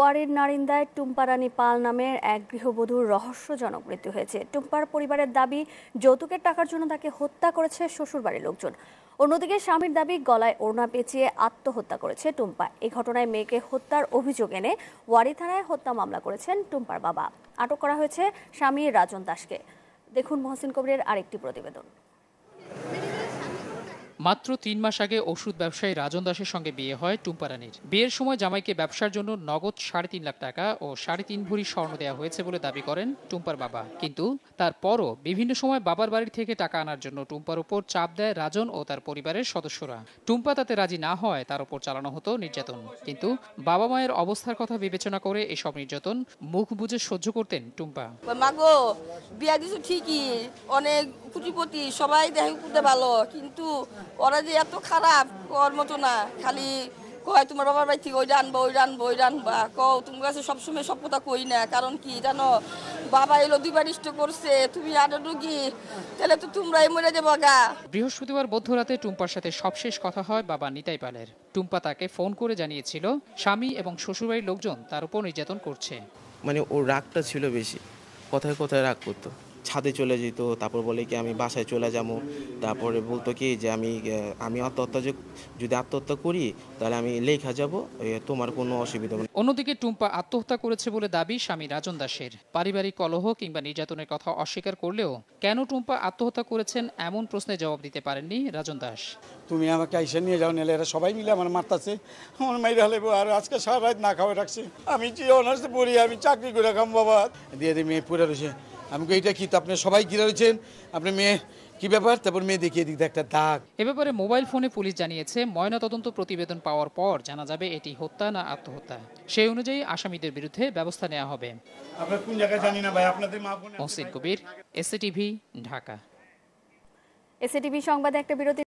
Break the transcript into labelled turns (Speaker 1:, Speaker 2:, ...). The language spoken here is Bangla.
Speaker 1: ওয়ারির নারিন্দায় টুম্পারানী পাল নামের এক গৃহবধূর রহস্যজনক মৃত্যু হয়েছে টুম্পার পরিবারের দাবি যৌতুকের টাকার জন্য তাকে হত্যা করেছে শ্বশুরবাড়ির লোকজন অন্যদিকে স্বামীর দাবি গলায় ওড়না পেঁচিয়ে আত্মহত্যা করেছে টুম্পা এই ঘটনায় মেয়েকে হত্যার অভিযোগ এনে ওয়ারি থানায় হত্যা মামলা করেছেন টুম্পার বাবা আটক করা হয়েছে স্বামী রাজন দাসকে দেখুন মহসিন কবিরের আরেকটি প্রতিবেদন
Speaker 2: মাত্র তিন মাস আগে ওষুধ ব্যবসায়ী রাজন দাসের সঙ্গে বিয়ে হয় টুম্পারানির বিয়ের সময় জামাইকে ব্যবসার জন্য নগদ সাড়ে তিন লাখ টাকা ও সাড়ে তিন ভরি স্বর্ণ দেওয়া হয়েছে বলে দাবি করেন টুম্পার বাবা কিন্তু তারপরও বিভিন্ন সময় বাবার বাড়ি থেকে টাকা আনার জন্য টুম্পার উপর চাপ দেয় রাজন ও তার পরিবারের সদস্যরা টুম্পা তাতে রাজি না হয় তার উপর চালানো হতো নির্যাতন কিন্তু বাবা মায়ের অবস্থার কথা বিবেচনা করে এসব নির্যাতন মুখ বুঝে সহ্য করতেন টুম্পা
Speaker 3: মাগো বিয়া ঠিকই অনেক কুটিপতি সবাই দেখে ভালো কিন্তু ওরা যে এত খারাপ কর মতো না খালি কয় তোমার বাবার বাড়ি থেকে ওই রানবো ওই রানবো ওই রানবা কও তোমার কাছে সবসময় সব কথা কই না কারণ কি জানো বাবা এলো দুইবার ইষ্ট করছে তুমি আরো রুগী তাহলে তো তোমরাই মরে যাবো গা
Speaker 2: বৃহস্পতিবার মধ্যরাতে টুম্পার সাথে সবশেষ কথা হয় বাবা নিতাই পালের টুম্পা তাকে ফোন করে জানিয়েছিল স্বামী এবং শ্বশুরবাড়ির লোকজন তার উপর নির্যাতন করছে
Speaker 4: মানে ওর রাগটা ছিল বেশি কথায় কথায় রাগ করতো ছাদে চলে যেত তারপর বলে কি আমি বাসায় চলে যাবো তারপরে বলতো কি যে আমি আমি আত্মহত্যা যদি আত্মহত্যা করি তাহলে আমি লেখা যাব তোমার কোনো অসুবিধা নেই
Speaker 2: অন্যদিকে টুম্পা আত্মহত্যা করেছে বলে দাবি স্বামী রাজন দাসের পারিবারিক কলহ কিংবা নির্যাতনের কথা অস্বীকার করলেও কেন টুম্পা আত্মহত্যা করেছেন এমন প্রশ্নে জবাব দিতে পারেননি রাজন দাস তুমি আমাকে
Speaker 4: আইসে নিয়ে যাও নিলে এরা সবাই মিলে আমার মারতাছে আমার মাইরে হলে আর আজকে সারা রাত না খাওয়া রাখছে আমি যে অনার্সে পড়ি আমি চাকরি করে খাম বাবা দিয়ে দিয়ে মেয়ে পুরে রয়েছে আমি এটা কি আপনি
Speaker 2: সবাই ঘিরে রয়েছেন আপনি মেয়ে কি ব্যাপার তারপর মেয়ে দেখিয়ে দিক একটা দাগ এ ব্যাপারে মোবাইল ফোনে পুলিশ জানিয়েছে তদন্ত প্রতিবেদন পাওয়ার পর জানা যাবে এটি হত্যা না আত্মহত্যা সেই অনুযায়ী আসামিদের বিরুদ্ধে ব্যবস্থা নেওয়া হবে আপনারা কোন জায়গা জানি না ভাই আপনাদের মা বোন মোহসিন কবির এসএটিভি ঢাকা
Speaker 1: এসএটিভি সংবাদে একটা বিরতি